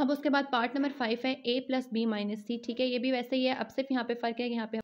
अब उसके बाद पार्ट नंबर फाइव है A plus B minus C ठीक है ये भी वैसे ही है अब सिर्फ यहाँ पे फ़र्क है यहाँ पे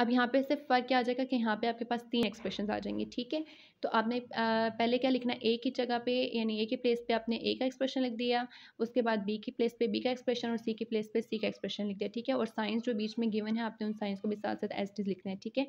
अब यहाँ पे सिर्फ फ़र्क क्या आ जाएगा कि यहाँ पे आपके पास तीन एक्सप्रेशन आ जाएंगे ठीक है तो आपने पहले क्या लिखना ए की जगह पे यानी ए की प्लेस पे आपने ए का एक्सप्रेशन लिख दिया उसके बाद बी की प्लेस पे बी का एक्सप्रेशन और सी की प्लेस पे सी का एक्सप्रेशन लिख दिया ठीक है और साइंस जो बीच में गिवन है आपने उन साइंस को भी साथ साथ एस लिखना है ठीक है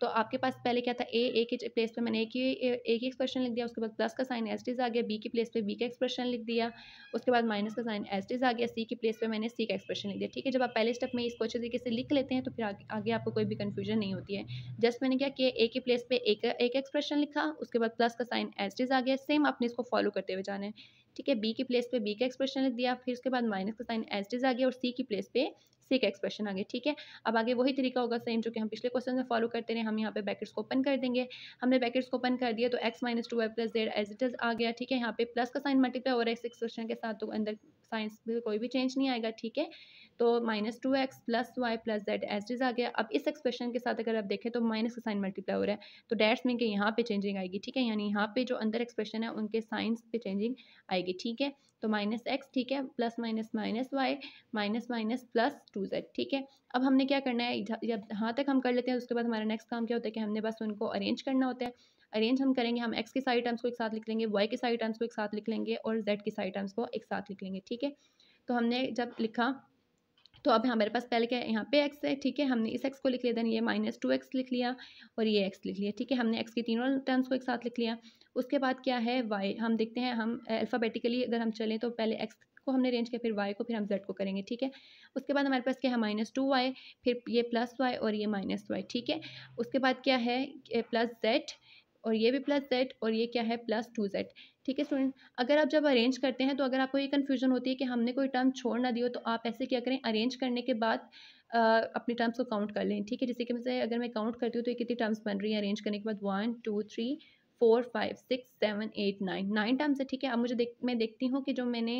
तो आपके पास पहले क्या था ए ए के प्लेस पे मैंने ए की ए की एक्सप्रेशन लिख दिया उसके बाद प्लस का साइन एस टीज आ गया बी की प्लेस पे बी का एक्सप्रेशन लिख दिया उसके बाद माइनस का साइन एस टीज आ गया सी की प्लेस पे मैंने सी का एक्सप्रेशन लिख दिया ठीक है जब आप पहले स्टेप में इसको अच्छे तरीके से लिख लेते हैं तो फिर आगे, आगे आपको कोई भी कन्फ्यूजन नहीं होती है जस्ट मैंने क्या किया ए की प्लेस पे एक एक एक्सप्रेशन लिखा उसके बाद प्लस का साइन एस टीज आ गया सेम आपने इसको फॉलो करते हुए जाना है ठीक है बी की प्लेस पे बी का एक्सप्रेशन लिख दिया फिर उसके बाद माइनस का साइन एस टीज आ गया और सी की प्लेस पे सीख एक्सप्रेशन आगे ठीक है अब आगे वही तरीका होगा सेम जो कि हम पिछले क्वेश्चन में फॉलो करते रहे हम यहाँ पे बैकेट्स को ओपन कर देंगे हमने बैकेट्स को ओपन कर दिया तो X minus two Y plus Z as it is आ गया ठीक है यहाँ पे प्लस का साइन मल्टीप्लाई और एक्स एक्सप्रेशन के साथ तो अंदर साइंस में कोई भी चेंज नहीं आएगा ठीक है तो minus two X plus Y plus Z एस डीज आ गया अब इस एक्सप्रेशन के साथ अगर आप देखें तो माइनस का साइन मल्टीप्लाई हो रहा है तो डैट्स में कि यहाँ पे चेंजिंग आएगी ठीक है यानी यहाँ पे जो अंदर एक्सप्रेशन है उनके साइंस पे चेंजिंग आएगी ठीक है तो माइनस एक्स ठीक है plus minus minus Y minus minus plus two Z ठीक है अब हमने क्या करना है जब यहाँ तक हम कर लेते हैं उसके बाद हमारा नेक्स्ट काम क्या होता है कि हमने बस उनको अरेंज करना होता है अरेंज हम करेंगे हम एक्स के सारी टर्म्स को एक साथ लिख लेंगे वाई के सारी टर्म्स को एक साथ लिख लेंगे और जेड की सारी टर्म्स को एक साथ लिख लेंगे ठीक है तो हमने जब लिखा तो अब हमारे पास पहले क्या यहाँ पे एक्स है ठीक है हमने इस एक्स को लिख लिया देन ये माइनस टू एक्स लिख लिया और ये एक्स लिख लिया ठीक है हमने एक्स के तीनों टर्म्स को एक साथ लिख लिया उसके बाद क्या है वाई हम देखते हैं हम अल्फ़ाबेटिकली अगर हम चलें तो पहले एक्स को हमने रेंज किया फिर वाई को फिर हम जेड को करेंगे ठीक है उसके बाद हमारे पास क्या है माइनस टू वाई फिर ये प्लस वाई और ये माइनस वाई ठीक है उसके बाद क्या है प्लस जेड और ये भी प्लस जेड और ये क्या है प्लस टू जेड ठीक है स्टूडेंट अगर आप जब अरेंज करते हैं तो अगर आपको ये कन्फ्यूजन होती है कि हमने कोई टर्म छोड़ ना दियो तो आप ऐसे क्या करें अरेंज करने के बाद आ, अपनी टर्म्स को काउंट कर लें ठीक है जैसे कि मैं अगर मैं काउंट करती हूँ तो ये कितनी टर्म्स बन रही हैं अरेंज करने के बाद one two three four five six seven eight nine nine terms है ठीक है अब मुझे देख मैं देखती हूँ कि जो मैंने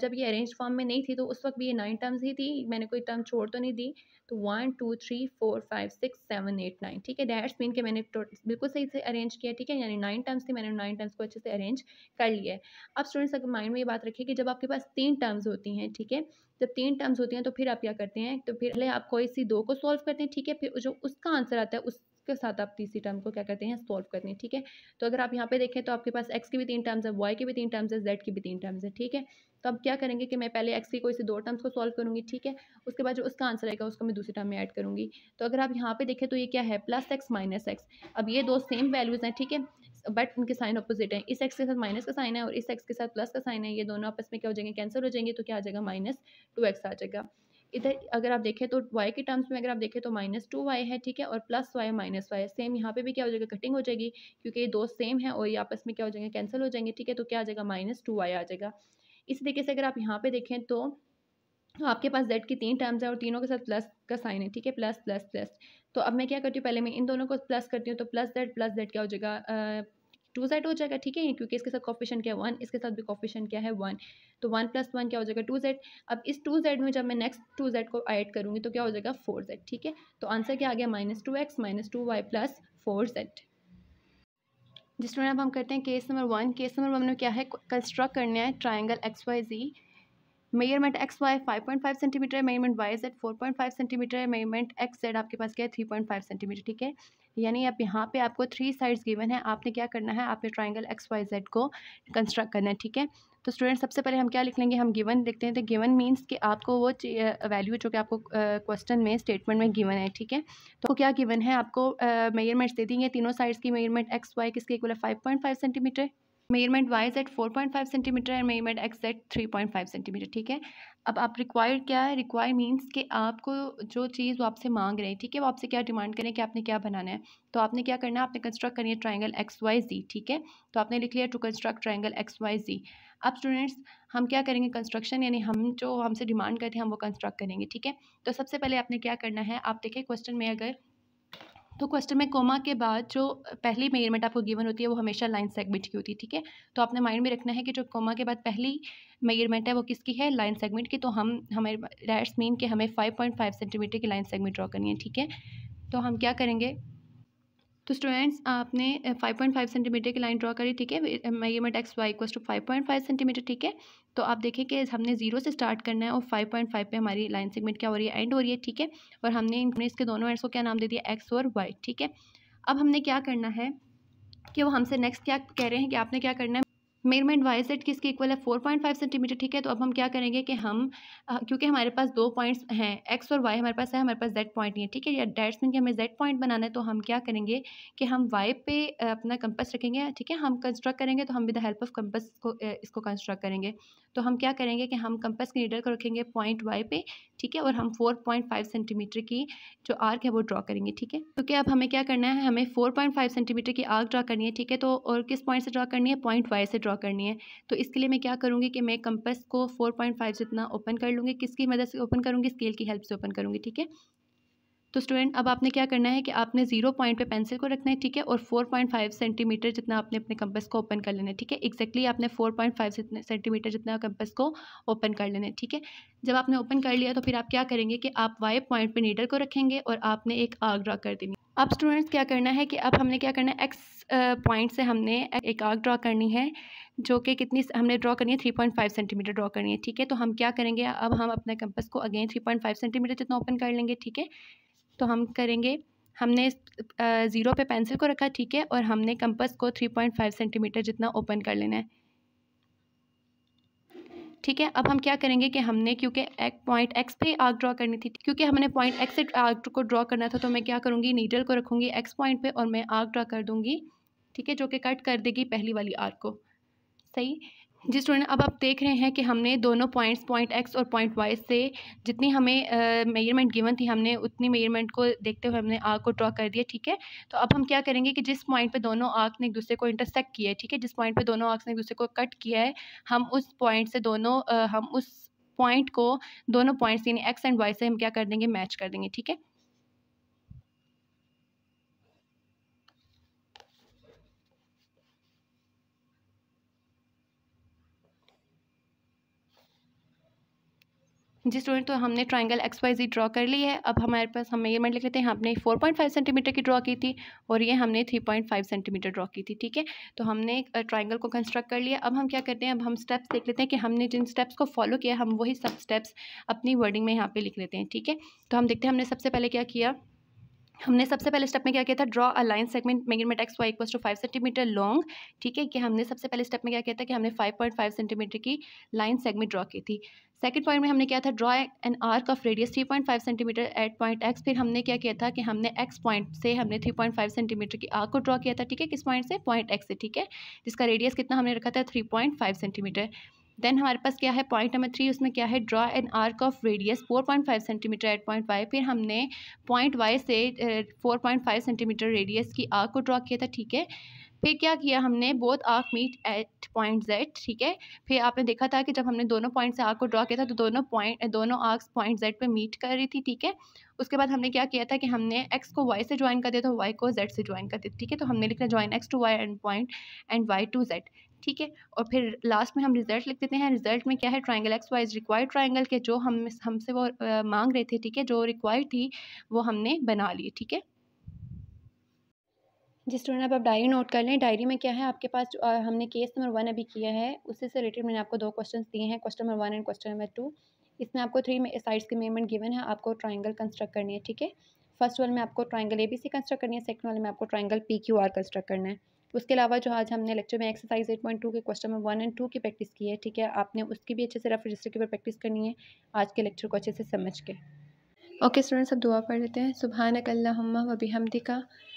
जब ये अरेंज फॉर्म में नहीं थी तो उस वक्त भी ये नाइन टर्म्स ही थी मैंने कोई टर्म छोड़ तो नहीं दी तो one two three four five six seven eight nine ठीक है डैट्स मीन के मैंने बिल्कुल सही से अरेंज किया ठीक है यानी नाइन टर्म्स थी मैंने नाइन टर्म्स को अच्छे से अरेंज कर लिया है अब स्टूडेंट्स अगर माइंड में ये बात रखिए कि जब आपके पास तीन टर्म्स होती हैं ठीक है जब तीन टर्म्स होती हैं तो फिर आप क्या करते हैं तो फिर पहले आप कोई सी दो को सॉल्व करते हैं ठीक है फिर जो उसका आंसर आता है उस उसके साथ आप तीसरी टर्म को क्या करते हैं सॉल्व करते हैं ठीक है तो अगर आप यहाँ पे देखें तो आपके पास एक्स की भी तीन टर्म्स है वाई की भी तीन टर्म्स है जेड की भी तीन टर्म्स है ठीक है तो अब क्या करेंगे कि मैं पहले एक्स की कोई से दो टर्म्स को सॉल्व करूँगी ठीक है उसके बाद जो उसका आंसर आएगा उसको मैं दूसरी टर्म में ऐड करूँगी तो अगर आप यहाँ पे देखें तो ये क्या है प्लस एक्स माइनस एक्स अब ये दो सेम वैल्यूज़ हैं ठीक है बट उनके साइन अपोजिट हैं इस एक्स के साथ माइनस का साइन है और इस एक्स के साथ प्लस का साइन है ये दोनों आपस में क्या हो जाएंगे कैंसिल हो जाएंगे तो क्या आ जाएगा माइनस टू एक्स आ जाएगा इधर अगर आप देखें तो वाई के टर्म्स में अगर आप देखें तो माइनस टू वाई है ठीक है और plus Y minus Y same यहाँ पे भी क्या हो जाएगा कटिंग हो जाएगी क्योंकि ये दो सेम है और ये आपस में क्या हो जाएंगे कैंसिल हो जाएंगे ठीक है तो क्या आ जाएगा माइनस टू वाई आ जाएगा इसी तरीके से अगर आप यहाँ पे देखें तो तो आपके पास जेड की तीन टर्म्स है और तीनों के साथ प्लस का साइन है ठीक है प्लस प्लस प्लस तो अब मैं क्या करती हूँ पहले मैं इन दोनों को प्लस करती हूँ तो प्लस जेड प्लस जेड क्या हो जाएगा टू जेड हो जाएगा ठीक है क्योंकि इसके साथ कॉफिशन क्या है वन इसके साथ भी कॉफिशन क्या है वन तो वन प्लस वन क्या हो जाएगा टू जेड अब इस टू जेड में जब मैं नेक्स्ट टू जेड को ऐड करूँगी तो क्या हो जाएगा फोर जेड ठीक है तो आंसर क्या आ गया minus two X minus two Y plus four Z जिस अब हम करते हैं case number one case number one में क्या है कंस्ट्रक्ट करना है triangle X Y Z measurement X Y five point five centimetre है measurement Y Z four point five centimetre है मेयरमेंट एक्स जेड आपके पास क्या है थ्री पॉइंट फाइव सेंटीमीटर ठीक है यानी अब यहाँ पे आपको थ्री साइड्स गिवन है आपने क्या करना है आपने ट्राइंगल एक्स वाई जेड को कंस्ट्रक्ट करना है ठीक है तो स्टूडेंट सबसे पहले हम क्या लिख लेंगे हम गिवन लिखते हैं तो गिवन मीन्स कि आपको वो वैल्यू जो कि आपको क्वेश्चन में स्टेटमेंट में गिवन है ठीक है तो क्या गिवन है आपको मेयरमेंट्स दे देंगे तीनों साइड्स की मेयरमेंट एक्स वाई किसके इक्वल है five point five centimetre measurement Y Z eight five centimetre and measurement X eight five centimetre ठीक है अब आप रिक्वायर्ड क्या है रिक्वायर मीन्स कि आपको जो चीज़ वो आपसे मांग रहे हैं ठीक है वो आपसे क्या डिमांड करें कि आपने क्या बनाना है तो आपने क्या करना है आपने कंस्ट्रक्ट करनी है ट्राइंगल एक्स वाई जी ठीक है तो आपने लिख लिया to construct triangle X Y Z अब स्टूडेंट्स हम क्या करेंगे कंस्ट्रक्शन यानी हम जो हमसे डिमांड करते हैं हम वो कंस्ट्रक्ट करेंगे ठीक है तो सबसे पहले आपने क्या करना है आप देखें क्वेश्चन में अगर तो क्वेश्चन में कोमा के बाद जो पहली मेयरमेंट आपको गिवन होती है वो हमेशा लाइन सेगमेंट की होती है ठीक है तो आपने माइंड में रखना है कि जो कोमा के बाद पहली मेयरमेंट है वो किसकी है लाइन सेगमेंट की तो हम हमें डैट्स मीन कि हमें 5.5 सेंटीमीटर की लाइन सेगमेंट ड्रॉ करनी है ठीक है तो हम क्या करेंगे तो स्टूडेंट्स आपने 5.5 सेंटीमीटर की लाइन ड्रॉ करी ठीक है met X Y equals to five centimetre ठीक है तो आप देखें कि हमने जीरो से स्टार्ट करना है और फाइव पॉइंट फाइव पे हमारी लाइन सेगमेंट क्या हो रही है एंड हो रही है ठीक है और हमने इनमें इसके दोनों एंड्स को क्या नाम दे दिया एक्स और वाई ठीक है अब हमने क्या करना है कि वो हमसे नेक्स्ट क्या कह रहे हैं कि आपने क्या करना है मेजरमेंट वाई सेट किसके इक्वल है फोर पॉइंट फाइव सेंटीमीटर ठीक है तो अब हम क्या करेंगे कि हम क्योंकि हमारे पास दो पॉइंट्स हैं एक्स और वाई हमारे पास है हमारे पास जेड पॉइंट नहीं है ठीक है या डेट्स मीन कि हमें जेड पॉइंट बनाना है तो हम क्या करेंगे कि हम वाई पे अपना कंपस रखेंगे ठीक है हम कंस्ट्रक्ट करेंगे तो हम with the help of compass को इसको कंस्ट्रक्ट करेंगे तो हम क्या करेंगे कि हम कंपस के नीडल को रखेंगे पॉइंट वाई पे ठीक है और हम फोर पॉइंट फाइव सेंटीमीटर की जो आर्क है वो ड्रॉ करेंगे ठीक है क्योंकि अब हमें क्या करना है हमें फोर पॉइंट फाइव सेंटीमीटर की आर्क ड्रा करनी है ठीक है तो और किस पॉइंट से ड्रा करनी है पॉइंट वाई से ड्रा करनी है तो इसके लिए मैं क्या करूँगी कि मैं कंपस को फोर पॉइंट फाइव जितना ओपन कर लूँगी किसकी मदद से ओपन करूँगी स्केल की हेल्प से ओपन करूँगी ठीक है तो स्टूडेंट अब आपने क्या करना है कि आपने जीरो पॉइंट पे पेंसिल को रखना है ठीक है और फोर पॉइंट फाइव सेंटीमीटर जितना आपने अपने कंपस को ओपन कर लेना है ठीक है एक्जैक्टली आपने फोर पॉइंट फाइव सेंटीमीटर जितना कंपस को ओपन कर लेना है ठीक है जब आपने ओपन कर लिया तो फिर आप क्या करेंगे कि आप वाई पॉइंट पे नीडल को रखेंगे और आपने एक आग ड्रा कर देनी अब स्टूडेंट्स क्या करना है कि अब हमने क्या करना है एक्स पॉइंट से हमने एक आग ड्रॉ करनी है जो कि कितनी हमने ड्रॉ करनी है three point five centimetre draw करनी है ठीक है तो हम क्या करेंगे अब हम अपने कंपस को again three point five centimetre जितना ओपन कर लेंगे ठीक है तो हम करेंगे हमने ज़ीरो पे पेंसिल को रखा ठीक है और हमने कंपस को थ्री पॉइंट फाइव सेंटीमीटर जितना ओपन कर लेना है ठीक है अब हम क्या करेंगे कि हमने क्योंकि एक पॉइंट एक्स पे आग ड्रॉ करनी थी क्योंकि हमने पॉइंट एक्स से आग को ड्रॉ करना था तो मैं क्या करूँगी नीडल को रखूँगी एक्स पॉइंट पर और मैं आग ड्रॉ कर दूँगी ठीक है जो कि कट कर देगी पहली वाली आर्क को सही जी स्टूडेंट अब आप देख रहे हैं कि हमने दोनों पॉइंट्स पॉइंट एक्स और पॉइंट वाई से जितनी हमें मेजरमेंट गिवन थी हमने उतनी मेजरमेंट को देखते हुए हमने आग को ड्रॉ कर दिया ठीक है तो अब हम क्या करेंगे कि जिस पॉइंट पे दोनों आग ने एक दूसरे को इंटरसेक्ट किया है ठीक है जिस पॉइंट पे दोनों आग ने एक दूसरे को कट किया है हम उस पॉइंट से दोनों आ, हम उस पॉइंट को दोनों पॉइंट्स यानी एक्स एंड वाई से हम क्या कर देंगे मैच कर देंगे ठीक है जी स्टूडेंट तो हमने triangle X Y Z draw कर ली है अब हमारे पास हम मेजरमेंट लिख लेते हैं हमने फोर पॉइंट फाइव सेंटीमीटर की ड्रॉ की थी और ये हमने three point five centimetre draw की थी ठीक है तो हमने ट्राइंगल को कंस्ट्रक्ट कर लिया अब हम क्या करते हैं अब हम स्टेप्स देख लेते हैं कि हमने जिन स्टेप्स को फॉलो किया हम वही सब स्टेप्स अपनी वर्डिंग में यहाँ पर लिख लेते हैं ठीक है तो हम देखते हैं हमने सबसे पहले क्या किया हमने सबसे पहले स्टेप में क्या किया था draw a line segment measurement X Y equal to five centimetre long ठीक है कि हमने सबसे पहले स्टेप में क्या किया था कि हमने फाइव पॉइंट फाइव सेंटीमीटर की लाइन सेगमेंट ड्रॉ की थी सेकेंड पॉइंट में हमने किया था draw an arc of radius 3.5 centimetre at point X फिर हमने क्या किया था कि हमने एक्स पॉइंट से हमने 3.5 सेंटीमीटर की आर्क को ड्रॉ किया था ठीक है किस पॉइंट से पॉइंट एक्स से ठीक है जिसका रेडियस कितना हमने रखा था 3.5 सेंटीमीटर देन हमारे पास क्या है पॉइंट नंबर थ्री उसमें क्या है draw an arc of radius four point five centimetre at point Y फिर हमने पॉइंट वाई से four point five centimetre radius की आर्क को ड्रॉ किया था ठीक है फिर क्या किया हमने both arc meet at point Z ठीक है फिर आपने देखा था कि जब हमने दोनों पॉइंट से आर्क को ड्रा किया था तो दोनों पॉइंट दोनों आर्क्स पॉइंट जेड पे मीट कर रही थी ठीक है उसके बाद हमने क्या किया था कि हमने एक्स को वाई से ज्वाइन कर दिया था वाई को जेड से ज्वाइन कर दिया ठीक है तो हमने लिखना join X to Y and point and Y to Z ठीक है और फिर लास्ट में हम रिजल्ट लिख देते हैं रिजल्ट में क्या है triangle X Y is required triangle के जो हम हमसे वो मांग रहे थे ठीक है जो रिक्वायर्ड थी वो हमने बना लिए ठीक है जिस स्टूडेंट आप डायरी नोट कर लें डायरी में क्या है आपके पास आ, हमने केस नंबर वन अभी किया है उससे से रिलेटेड मैंने आपको दो क्वेश्चन दिए हैं question number one and question number two इसमें आपको थ्री साइड्स की मेमेंट गिवन है आपको ट्राइंगल कंस्ट्रक्ट करनी है ठीक है फर्स्ट वाले में आपको triangle A B C construct करनी है सेकंड वाले में आपको triangle P Q R construct करना है उसके अलावा जो आज हमने लेक्चर में एक्सरसाइज एट पॉइंट टू के question number one and two की प्रैक्टिस की है ठीक है आपने उसकी भी अच्छे से रफ रजिस्टर के ऊपर प्रैक्टिस करनी है आज के लेक्चर को अच्छे से समझ के ओके स्टूडेंट्स अब दुआ पढ़ लेते हैं सुबह नकल्ला हम वबी का